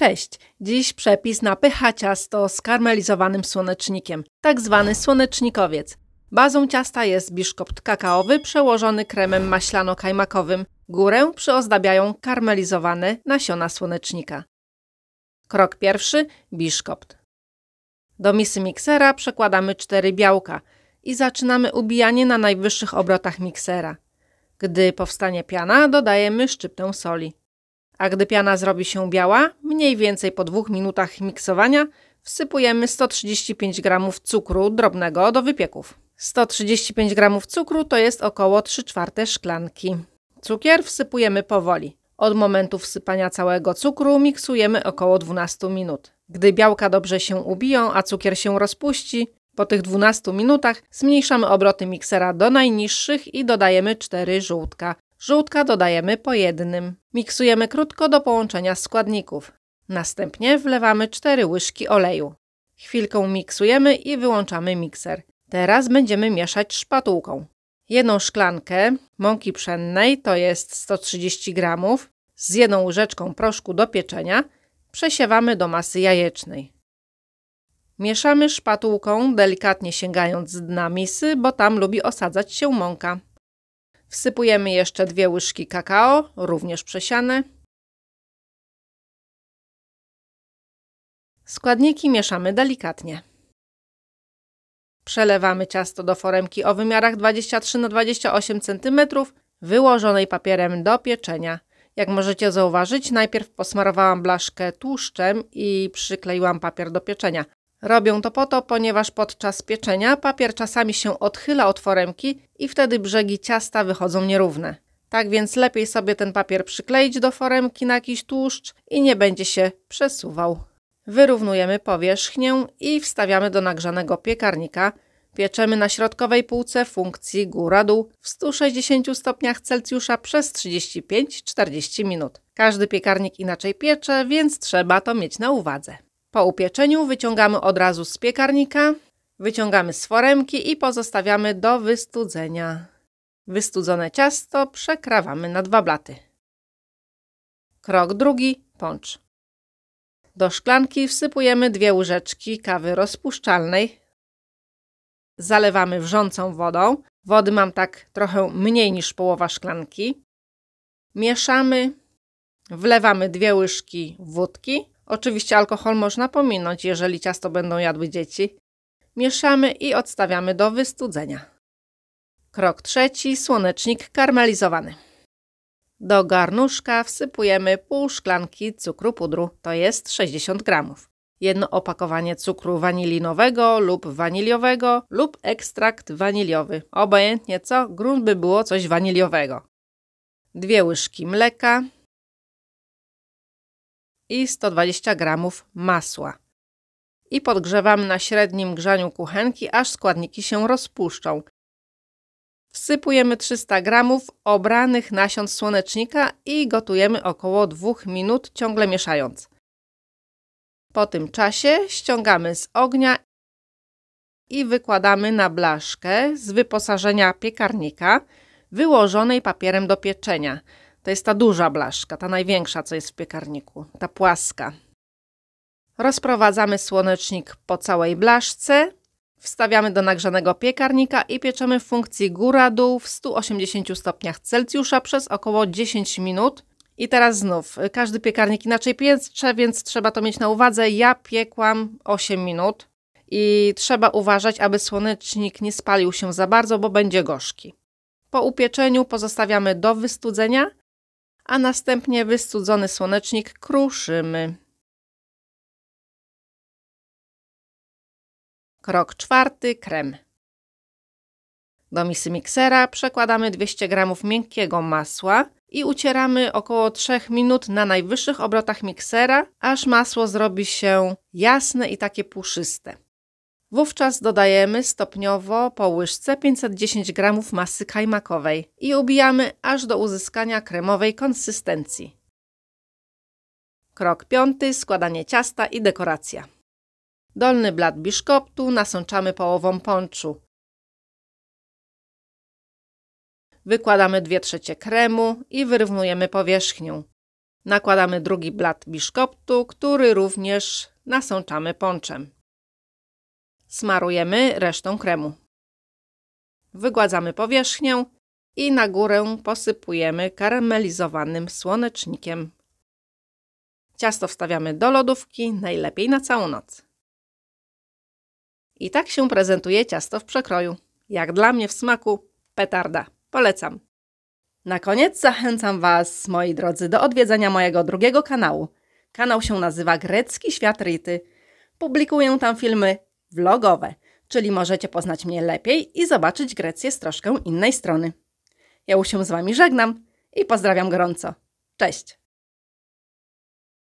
Cześć! Dziś przepis na pycha ciasto z karmelizowanym słonecznikiem, tak zwany słonecznikowiec. Bazą ciasta jest biszkopt kakaowy przełożony kremem maślano-kajmakowym. Górę przyozdabiają karmelizowane nasiona słonecznika. Krok pierwszy – biszkopt. Do misy miksera przekładamy cztery białka i zaczynamy ubijanie na najwyższych obrotach miksera. Gdy powstanie piana, dodajemy szczyptę soli a gdy piana zrobi się biała, mniej więcej po dwóch minutach miksowania, wsypujemy 135 g cukru drobnego do wypieków. 135 g cukru to jest około 3 czwarte szklanki. Cukier wsypujemy powoli. Od momentu wsypania całego cukru miksujemy około 12 minut. Gdy białka dobrze się ubiją, a cukier się rozpuści, po tych 12 minutach zmniejszamy obroty miksera do najniższych i dodajemy 4 żółtka. Żółtka dodajemy po jednym. Miksujemy krótko do połączenia składników. Następnie wlewamy 4 łyżki oleju. Chwilkę miksujemy i wyłączamy mikser. Teraz będziemy mieszać szpatułką. Jedną szklankę mąki pszennej, to jest 130 g, z jedną łyżeczką proszku do pieczenia przesiewamy do masy jajecznej. Mieszamy szpatułką, delikatnie sięgając z dna misy, bo tam lubi osadzać się mąka. Wsypujemy jeszcze dwie łyżki kakao, również przesiane. Składniki mieszamy delikatnie. Przelewamy ciasto do foremki o wymiarach 23 x 28 cm, wyłożonej papierem do pieczenia. Jak możecie zauważyć, najpierw posmarowałam blaszkę tłuszczem i przykleiłam papier do pieczenia. Robią to po to, ponieważ podczas pieczenia papier czasami się odchyla od foremki i wtedy brzegi ciasta wychodzą nierówne. Tak więc lepiej sobie ten papier przykleić do foremki na jakiś tłuszcz i nie będzie się przesuwał. Wyrównujemy powierzchnię i wstawiamy do nagrzanego piekarnika. Pieczemy na środkowej półce funkcji góra-dół w 160 stopniach Celsjusza przez 35-40 minut. Każdy piekarnik inaczej piecze, więc trzeba to mieć na uwadze. Po upieczeniu wyciągamy od razu z piekarnika, wyciągamy z foremki i pozostawiamy do wystudzenia. Wystudzone ciasto przekrawamy na dwa blaty. Krok drugi – poncz. Do szklanki wsypujemy dwie łyżeczki kawy rozpuszczalnej. Zalewamy wrzącą wodą. Wody mam tak trochę mniej niż połowa szklanki. Mieszamy. Wlewamy dwie łyżki wódki Oczywiście alkohol można pominąć, jeżeli ciasto będą jadły dzieci. Mieszamy i odstawiamy do wystudzenia. Krok trzeci. Słonecznik karmelizowany. Do garnuszka wsypujemy pół szklanki cukru pudru, to jest 60 gramów. Jedno opakowanie cukru wanilinowego lub waniliowego lub ekstrakt waniliowy. Obojętnie co, grunt by było coś waniliowego. Dwie łyżki mleka, i 120 g masła. I podgrzewam na średnim grzaniu kuchenki, aż składniki się rozpuszczą. Wsypujemy 300 g obranych nasion słonecznika i gotujemy około 2 minut, ciągle mieszając. Po tym czasie ściągamy z ognia i wykładamy na blaszkę z wyposażenia piekarnika wyłożonej papierem do pieczenia – to jest ta duża blaszka, ta największa, co jest w piekarniku, ta płaska. Rozprowadzamy słonecznik po całej blaszce, wstawiamy do nagrzanego piekarnika i pieczemy w funkcji góra-dół w 180 stopniach Celsjusza przez około 10 minut. I teraz znów, każdy piekarnik inaczej piecze, więc trzeba to mieć na uwadze. Ja piekłam 8 minut i trzeba uważać, aby słonecznik nie spalił się za bardzo, bo będzie gorzki. Po upieczeniu pozostawiamy do wystudzenia a następnie wystudzony słonecznik kruszymy. Krok czwarty – krem. Do misy miksera przekładamy 200 g miękkiego masła i ucieramy około 3 minut na najwyższych obrotach miksera, aż masło zrobi się jasne i takie puszyste. Wówczas dodajemy stopniowo po łyżce 510 g masy kajmakowej i ubijamy aż do uzyskania kremowej konsystencji. Krok piąty: składanie ciasta i dekoracja. Dolny blat biszkoptu nasączamy połową ponczu. Wykładamy 2 trzecie kremu i wyrównujemy powierzchnią. Nakładamy drugi blat biszkoptu, który również nasączamy ponczem. Smarujemy resztą kremu. Wygładzamy powierzchnię i na górę posypujemy karamelizowanym słonecznikiem. Ciasto wstawiamy do lodówki, najlepiej na całą noc. I tak się prezentuje ciasto w przekroju. Jak dla mnie w smaku petarda. Polecam. Na koniec zachęcam Was, moi drodzy, do odwiedzenia mojego drugiego kanału. Kanał się nazywa Grecki Świat Rity. Publikuję tam filmy vlogowe, czyli możecie poznać mnie lepiej i zobaczyć Grecję z troszkę innej strony. Ja już się z Wami żegnam i pozdrawiam gorąco. Cześć!